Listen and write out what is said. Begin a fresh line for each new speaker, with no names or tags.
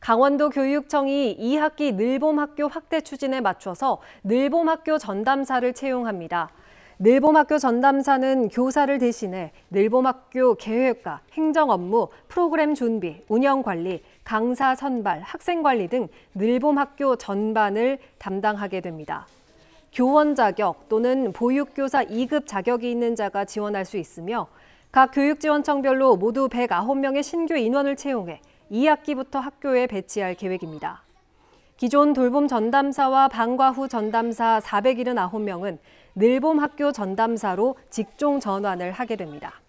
강원도 교육청이 2학기 늘봄학교 확대 추진에 맞춰서 늘봄학교 전담사를 채용합니다. 늘봄학교 전담사는 교사를 대신해 늘봄학교 계획과 행정 업무, 프로그램 준비, 운영 관리, 강사 선발, 학생 관리 등 늘봄학교 전반을 담당하게 됩니다. 교원 자격 또는 보육교사 2급 자격이 있는 자가 지원할 수 있으며 각 교육지원청별로 모두 109명의 신규 인원을 채용해 2학기부터 학교에 배치할 계획입니다. 기존 돌봄 전담사와 방과 후 전담사 479명은 늘봄 학교 전담사로 직종 전환을 하게 됩니다.